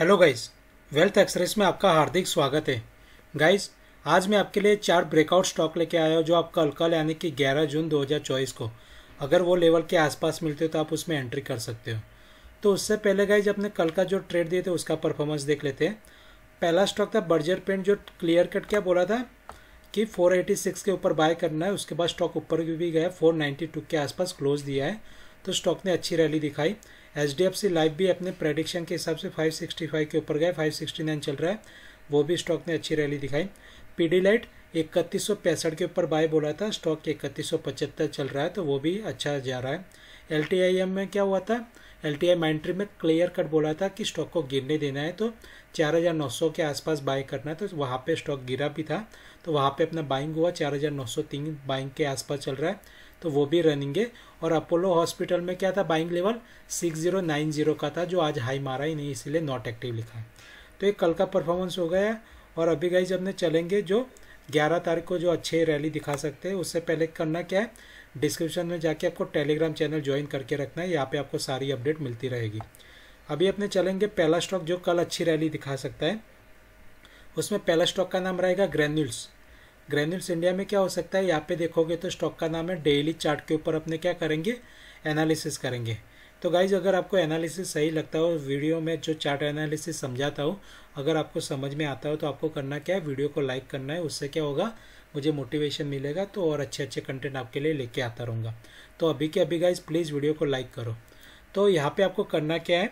hello guys wealth express में आपका हार्दिक स्वागत है गाइस आज मैं आपके लिए चार ब्रेकआउट स्टॉक लेके आया हूँ जो आपका कल कल यानी कि 11 जून 2024 को अगर वो लेवल के आसपास मिलते हो तो आप उसमें एंट्री कर सकते हो तो उससे पहले गाइज अपने कल का जो ट्रेड दिए थे उसका परफॉर्मेंस देख लेते हैं पहला स्टॉक था बर्जर पेंट जो क्लियर कट क्या बोला था कि 486 के ऊपर बाय करना है उसके बाद स्टॉक ऊपर भी गया 492 के आसपास क्लोज दिया है तो स्टॉक ने अच्छी रैली दिखाई H D F C life भी अपने प्रेडिक्शन के हिसाब से 565 के ऊपर गए 569 चल रहा है वो भी स्टॉक ने अच्छी रैली दिखाई पी डी लाइट इकतीस के ऊपर बाय बोला था स्टॉक इकतीस चल रहा है तो वो भी अच्छा जा रहा है एल टी आई एम में क्या हुआ था एल टी आई माइंट्री में क्लियर कट बोला था कि स्टॉक को गिरने देना है तो 4,900 के आसपास बाय करना है तो वहाँ पे स्टॉक गिरा भी था तो वहाँ पे अपना बाइंग हुआ 4,903 बाइंग के आसपास चल रहा है तो वो भी रनिंग है और अपोलो हॉस्पिटल में क्या था बाइंग लेवल 6090 का था जो आज हाई मारा ही नहीं इसीलिए नॉट एक्टिव लिखा है तो ये कल का परफॉर्मेंस हो गया और अभी गाइज हमने चलेंगे जो 11 तारीख को जो अच्छे रैली दिखा सकते हैं उससे पहले करना क्या है डिस्क्रिप्शन में जाके आपको टेलीग्राम चैनल ज्वाइन करके रखना है यहाँ पर आपको सारी अपडेट मिलती रहेगी अभी अपने चलेंगे पहला स्टॉक जो कल अच्छी रैली दिखा सकता है उसमें पहला स्टॉक का नाम रहेगा ग्रेन्यूल्स ग्रेन्यूल्स इंडिया में क्या हो सकता है यहाँ पे देखोगे तो स्टॉक का नाम है डेली चार्ट के ऊपर अपने क्या करेंगे एनालिसिस करेंगे तो गाइज अगर आपको एनालिसिस सही लगता हो वीडियो में जो चार्ट एनालिसिस समझाता हूँ अगर आपको समझ में आता हो तो आपको करना क्या है वीडियो को लाइक करना है उससे क्या होगा मुझे मोटिवेशन मिलेगा तो और अच्छे अच्छे कंटेंट आपके लिए लेके आता रहूँगा तो अभी के अभी गाइज प्लीज़ वीडियो को लाइक करो तो यहाँ पर आपको करना क्या है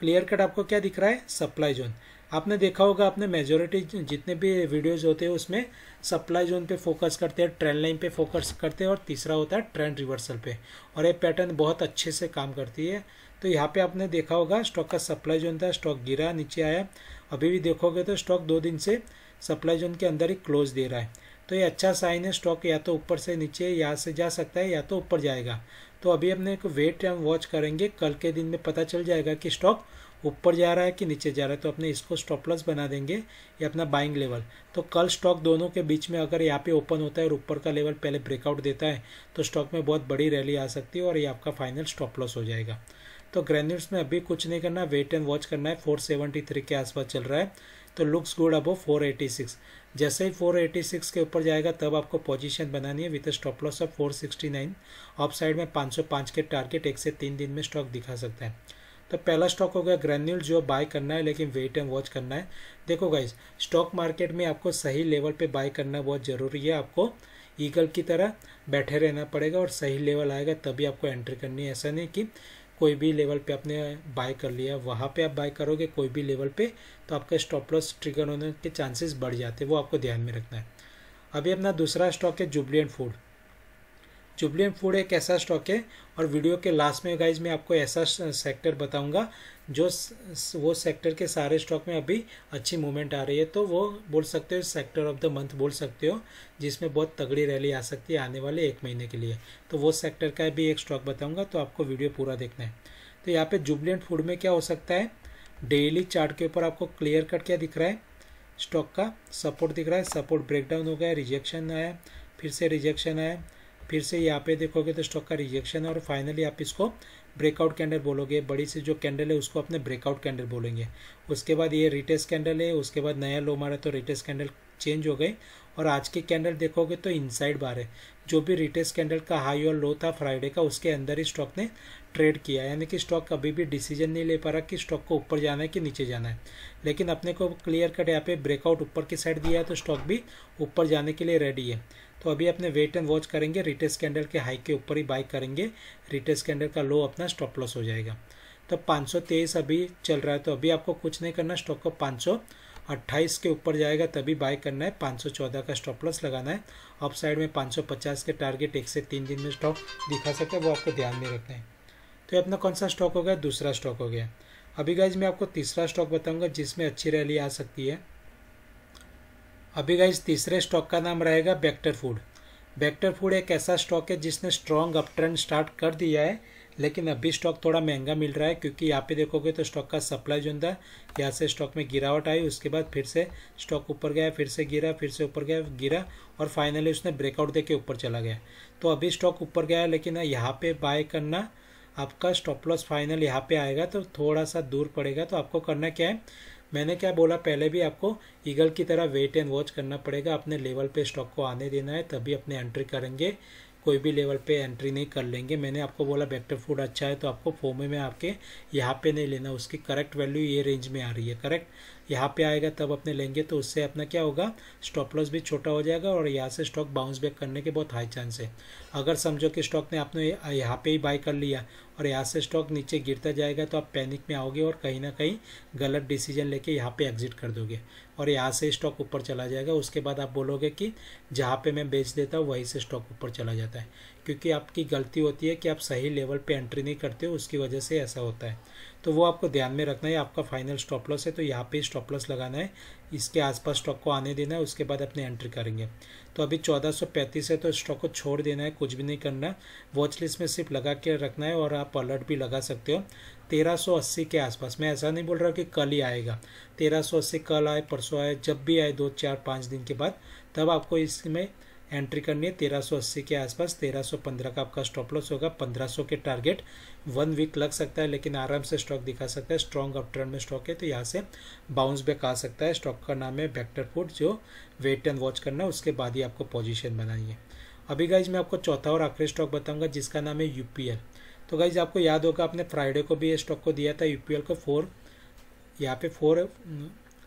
क्लियर कट आपको क्या दिख रहा है सप्लाई जोन आपने देखा होगा आपने मेजोरिटी जितने भी वीडियोज होते हैं उसमें सप्लाई जोन पे फोकस करते हैं ट्रेंड लाइन पे फोकस करते हैं और तीसरा होता है ट्रेंड रिवर्सल पे और ये पैटर्न बहुत अच्छे से काम करती है तो यहाँ पे आपने देखा होगा स्टॉक का सप्लाई जोन था स्टॉक गिरा नीचे आया अभी भी देखोगे तो स्टॉक दो दिन से सप्लाई जोन के अंदर ही क्लोज दे रहा है तो ये अच्छा साइन है स्टॉक या तो ऊपर से नीचे यहाँ से जा सकता है या तो ऊपर जाएगा तो अभी अपने वेट एंड वॉच करेंगे कल के दिन में पता चल जाएगा कि स्टॉक ऊपर जा रहा है कि नीचे जा रहा है तो अपने इसको स्टॉप लॉस बना देंगे ये अपना बाइंग लेवल तो कल स्टॉक दोनों के बीच में अगर यहाँ पे ओपन होता है और ऊपर का लेवल पहले ब्रेकआउट देता है तो स्टॉक में बहुत बड़ी रैली आ सकती है और ये आपका फाइनल स्टॉप लॉस हो जाएगा तो ग्रेन्यूट्स में अभी कुछ नहीं करना वेट एंड वॉच करना है फोर थ्री के आसपास चल रहा है तो looks good above four eighty six जैसे ही फोर एटी सिक्स के ऊपर जाएगा तब आपको पोजीशन बनानी है with stop loss of four sixty nine off side में पाँच सौ पाँच के टारगेट एक से तीन दिन में स्टॉक दिखा सकता है तो पहला स्टॉक हो गया ग्रेन्यूल जो बाय करना है लेकिन वेट एंड वॉच करना है देखो गाइज स्टॉक मार्केट में आपको सही लेवल पे बाय करना बहुत ज़रूरी है आपको ईगल की तरह बैठे रहना पड़ेगा और सही लेवल आएगा तभी आपको एंट्री करनी है ऐसा नहीं कि कोई भी लेवल पे आपने बाय कर लिया वहाँ पे आप बाय करोगे कोई भी लेवल पे तो आपका स्टॉप लॉस ट्रिगर होने के चांसेस बढ़ जाते हैं वो आपको ध्यान में रखना है अभी अपना दूसरा स्टॉक है जुबलियन फूड जुबलियन फूड एक ऐसा स्टॉक है और वीडियो के लास्ट में गाइज मैं आपको ऐसा सेक्टर बताऊंगा जो वो सेक्टर के सारे स्टॉक में अभी अच्छी मूवमेंट आ रही है तो वो बोल सकते हो सेक्टर ऑफ द मंथ बोल सकते हो जिसमें बहुत तगड़ी रैली आ सकती है आने वाले एक महीने के लिए तो वो सेक्टर का भी एक स्टॉक बताऊँगा तो आपको वीडियो पूरा देखना है तो यहाँ पर जुबलियन फूड में क्या हो सकता है डेली चार्ट के ऊपर आपको क्लियर कट क्या दिख रहा है स्टॉक का सपोर्ट दिख रहा है सपोर्ट ब्रेकडाउन हो गया रिजेक्शन आया फिर से रिजेक्शन आया फिर से यहाँ पे देखोगे तो स्टॉक का रिजेक्शन है और फाइनली आप इसको ब्रेकआउट कैंडल बोलोगे बड़ी सी जो कैंडल है उसको अपने ब्रेकआउट कैंडल बोलेंगे उसके बाद ये रिटेस कैंडल है उसके बाद नया लो मारा तो रिटेस कैंडल चेंज हो गई और आज के कैंडल देखोगे तो इनसाइड बार है जो भी रिटेस कैंडल का हाई और लो था फ्राइडे का उसके अंदर ही स्टॉक ने ट्रेड किया यानी कि स्टॉक कभी भी डिसीजन नहीं ले पा रहा कि स्टॉक को ऊपर जाना है कि नीचे जाना है लेकिन अपने को क्लियर कट यहाँ पे ब्रेकआउट ऊपर की साइड दिया है तो स्टॉक भी ऊपर जाने के लिए रेडी है तो अभी अपने वेट एंड वॉच करेंगे रिटेल स्कैंडल के हाई के ऊपर ही बाई करेंगे रिटेल स्कैंडल का लो अपना स्टॉप लॉस हो जाएगा तो 523 अभी चल रहा है तो अभी आपको कुछ नहीं करना स्टॉक को 528 के ऊपर जाएगा तभी बाय करना है 514 का स्टॉप लॉस लगाना है अप साइड में 550 के टारगेट एक से तीन दिन में स्टॉक दिखा सकते हैं वो आपको ध्यान में रखना है तो ये अपना कौन सा स्टॉक हो गया दूसरा स्टॉक हो गया अभी गाइज मैं आपको तीसरा स्टॉक बताऊंगा जिसमें अच्छी रैली आ सकती है अभी गाइज तीसरे स्टॉक का नाम रहेगा बैक्टर फूड बैक्टर फूड एक ऐसा स्टॉक है जिसने स्ट्रॉन्ग अप ट्रेंड स्टार्ट कर दिया है लेकिन अभी स्टॉक थोड़ा महंगा मिल रहा है क्योंकि यहाँ पे देखोगे तो स्टॉक का सप्लाई जो था यहाँ से स्टॉक में गिरावट आई उसके बाद फिर से स्टॉक ऊपर गया फिर से गिरा फिर से ऊपर गया गिरा और फाइनली उसने ब्रेकआउट दे के ऊपर चला गया तो अभी स्टॉक ऊपर गया लेकिन यहाँ पे बाय करना आपका स्टॉप लॉस फाइनल यहाँ पे आएगा तो थोड़ा सा दूर पड़ेगा तो आपको करना क्या है मैंने क्या बोला पहले भी आपको ईगल की तरह वेट एंड वॉच करना पड़ेगा अपने लेवल पे स्टॉक को आने देना है तभी अपने एंट्री करेंगे कोई भी लेवल पे एंट्री नहीं कर लेंगे मैंने आपको बोला वेक्टर फूड अच्छा है तो आपको फोमे में आपके यहाँ पे नहीं लेना उसकी करेक्ट वैल्यू ये रेंज में आ रही है करेक्ट यहाँ पे आएगा तब अपने लेंगे तो उससे अपना क्या होगा स्टॉप लॉस भी छोटा हो जाएगा और यहाँ से स्टॉक बाउंस बैक करने के बहुत हाई चांस है अगर समझो कि स्टॉक ने आपने यहाँ पे ही बाय कर लिया और यहाँ से स्टॉक नीचे गिरता जाएगा तो आप पैनिक में आओगे और कहीं ना कहीं गलत डिसीजन लेके यहाँ पे एग्जिट कर दोगे और यहाँ से स्टॉक ऊपर चला जाएगा उसके बाद आप बोलोगे कि जहाँ पे मैं बेच देता हूँ वहीं से स्टॉक ऊपर चला जाता है क्योंकि आपकी गलती होती है कि आप सही लेवल पे एंट्री नहीं करते हो उसकी वजह से ऐसा होता है तो वो आपको ध्यान में रखना है आपका फाइनल स्टॉप लॉस है तो यहाँ पे स्टॉप लॉस लगाना है इसके आसपास स्टॉक को आने देना है उसके बाद अपने एंट्री करेंगे तो अभी 1435 है तो स्टॉक को छोड़ देना है कुछ भी नहीं करना वॉच लिस्ट में सिर्फ लगा के रखना है और आप अलर्ट भी लगा सकते हो 1380 के आसपास मैं ऐसा नहीं बोल रहा कि कल ही आएगा 1380 कल आए परसों आए जब भी आए दो चार पाँच दिन के बाद तब आपको इसमें एंट्री करनी है 1380 के आसपास 1315 का आपका स्टॉप लॉस होगा 1500 के टारगेट वन वीक लग सकता है लेकिन आराम से स्टॉक दिखा सकता है स्ट्रॉन्ग अप ट्रेंड में स्टॉक है तो यहाँ से बाउंस बैक आ सकता है स्टॉक का नाम है बैक्टर फूड जो वेट एंड वॉच करना है उसके बाद ही आपको पोजिशन बनानी है अभी गाइज मैं आपको चौथा और आखिरी स्टॉक बताऊंगा जिसका नाम है यू तो गाइज आपको याद होगा आपने फ्राइडे को भी ये स्टॉक को दिया था यू को फोर यहाँ पे फोर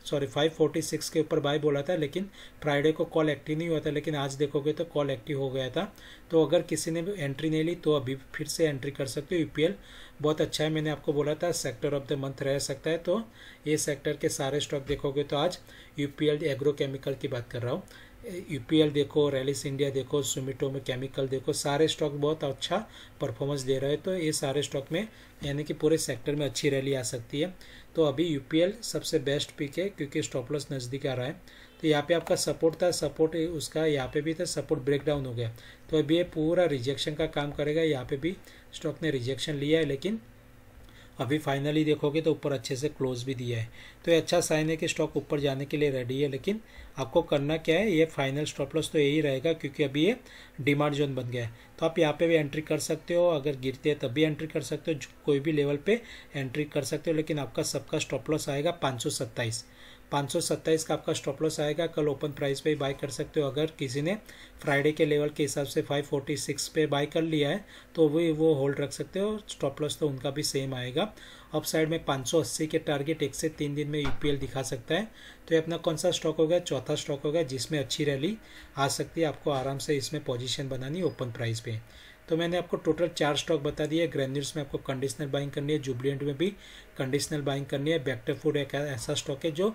सॉरी 546 के ऊपर बाय बोला था लेकिन फ्राइडे को कॉल एक्टिव नहीं हुआ था लेकिन आज देखोगे तो कॉल एक्टिव हो गया था तो अगर किसी ने भी एंट्री नहीं ली तो अभी फिर से एंट्री कर सकते हो यूपीएल e बहुत अच्छा है मैंने आपको बोला था सेक्टर ऑफ द मंथ रह सकता है तो ये सेक्टर के सारे स्टॉक देखोगे तो आज यूपीएल e एग्रोकेमिकल की बात कर रहा हूँ यूपीएल देखो रैलिस इंडिया देखो सुमिटो में केमिकल देखो सारे स्टॉक बहुत अच्छा परफॉर्मेंस दे रहे हैं तो ये सारे स्टॉक में यानी कि पूरे सेक्टर में अच्छी रैली आ सकती है तो अभी यूपीएल सबसे बेस्ट पिक है क्योंकि स्टॉप लॉस नज़दीक आ रहा है तो यहाँ पे आपका सपोर्ट था सपोर्ट उसका यहाँ पे भी था सपोर्ट ब्रेकडाउन हो गया तो अभी ये पूरा रिजेक्शन का काम करेगा यहाँ पे भी स्टॉक ने रिजेक्शन लिया है लेकिन अभी फाइनली देखोगे तो ऊपर अच्छे से क्लोज भी दिया है तो ये अच्छा साइन है कि स्टॉक ऊपर जाने के लिए रेडी है लेकिन आपको करना क्या है ये फाइनल स्टॉप लॉस तो यही रहेगा क्योंकि अभी ये डिमांड जोन बन गया है तो आप यहाँ पे भी एंट्री कर सकते हो अगर गिरते हैं तब भी एंट्री कर सकते हो कोई भी लेवल पर एंट्री कर सकते हो लेकिन आपका सबका स्टॉप लॉस आएगा पाँच 527 का आपका स्टॉप लॉस आएगा कल ओपन प्राइस पे बाय कर सकते हो अगर किसी ने फ्राइडे के लेवल के हिसाब से 546 पे बाय कर लिया है तो वो वो होल्ड रख सकते हो स्टॉप लॉस तो उनका भी सेम आएगा अब साइड में 580 के टारगेट एक से तीन दिन में यूपीएल दिखा सकता है तो ये अपना कौन सा स्टॉक होगा चौथा स्टॉक होगा जिसमें अच्छी रैली आ सकती है आपको आराम से इसमें पोजिशन बनानी ओपन प्राइस पर तो मैंने आपको टोटल चार स्टॉक बता दिया ग्रेन्यूल्स में आपको कंडीशनल बाइंग करनी है जुबलियंट में भी कंडीशनल बाइंग करनी है बैक्टर फूड एक ऐसा स्टॉक है जो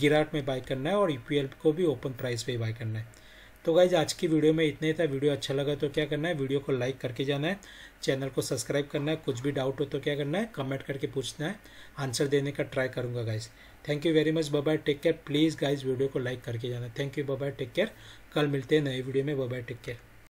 गिराट में बाई करना है और ई e को भी ओपन प्राइस पर बाई करना है तो गाइज आज की वीडियो में इतना ही था वीडियो अच्छा लगा तो क्या करना है वीडियो को लाइक करके जाना है चैनल को सब्सक्राइब करना है कुछ भी डाउट हो तो क्या करना है कमेंट करके पूछना है आंसर देने का ट्राई करूँगा guys thank you very much bye take care please guys video को लाइक करके जाना thank you bye take care कल मिलते हैं नए वीडियो में बाय टेक केयर